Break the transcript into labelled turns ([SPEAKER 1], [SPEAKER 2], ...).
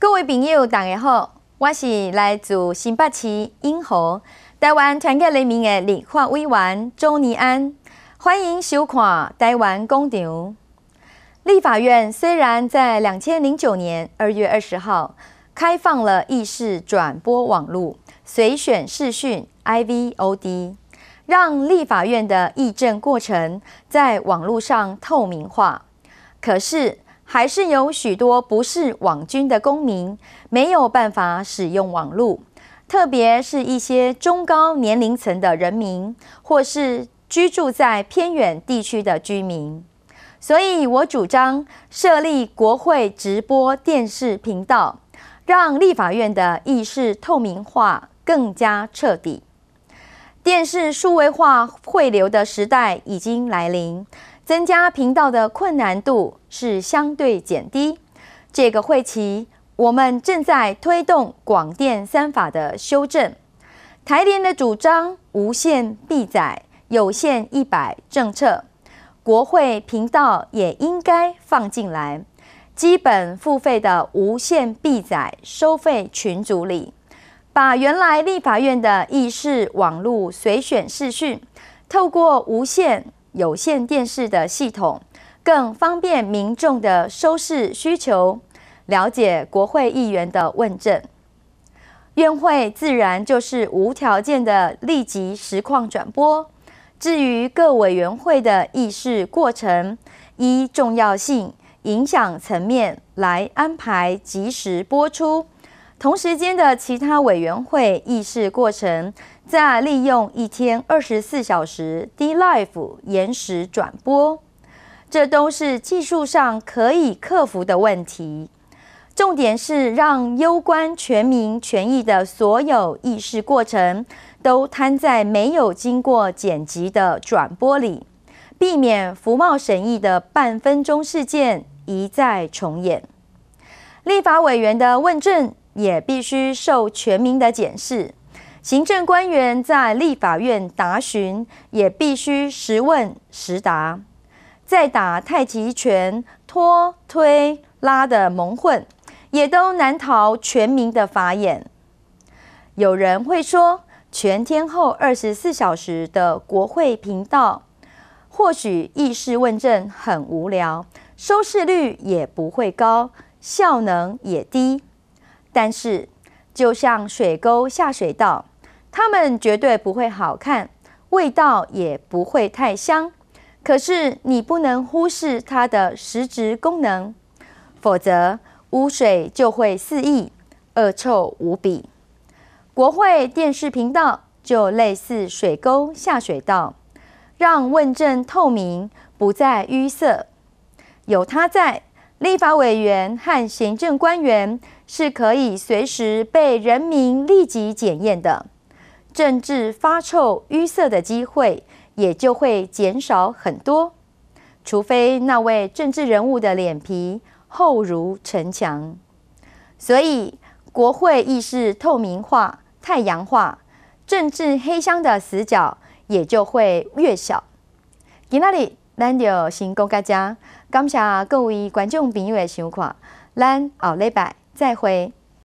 [SPEAKER 1] 各位朋友，大家好，我是来自新北市英和台湾团结人民的立法委员周尼安，欢迎收看台湾公牛。立法院虽然在两千零九年二月二十号开放了议事转播网路随选视讯 I V O D，让立法院的议政过程在网络上透明化，可是。还是有许多不是网军的公民没有办法使用网络，特别是一些中高年龄层的人民，或是居住在偏远地区的居民。所以，我主张设立国会直播电视频道，让立法院的议事透明化更加彻底。电视数位化汇流的时代已经来临。增加频道的困难度是相对减低。这个会期，我们正在推动广电三法的修正。台联的主张无限必载、有限一百政策，国会频道也应该放进来，基本付费的无限必载收费群组里，把原来立法院的议事网络随选视讯，透过无线。有线电视的系统更方便民众的收视需求，了解国会议员的问政，院会自然就是无条件的立即实况转播。至于各委员会的议事过程，依重要性、影响层面来安排及时播出。同时间的其他委员会议事过程，在利用一天二十四小时 D Live 延时转播，这都是技术上可以克服的问题。重点是让攸关全民权益的所有议事过程，都摊在没有经过剪辑的转播里，避免浮冒审议的半分钟事件一再重演。立法委员的问政。也必须受全民的检视。行政官员在立法院答询，也必须实问实答。再打太极拳、拖推拉的蒙混，也都难逃全民的法眼。有人会说，全天候二十四小时的国会频道，或许议事问政很无聊，收视率也不会高，效能也低。但是，就像水沟、下水道，它们绝对不会好看，味道也不会太香。可是，你不能忽视它的实质功能，否则污水就会肆意，恶臭无比。国会电视频道就类似水沟、下水道，让问政透明，不再淤塞。有它在，立法委员和行政官员。是可以随时被人民立即检验的政治发臭淤塞的机会，也就会减少很多。除非那位政治人物的脸皮厚如城墙。所以，国会议事透明化、太阳化，政治黑箱的死角也就会越小。今那里，咱就先讲到这，感谢各位观众朋友的收看，咱后礼拜。再会。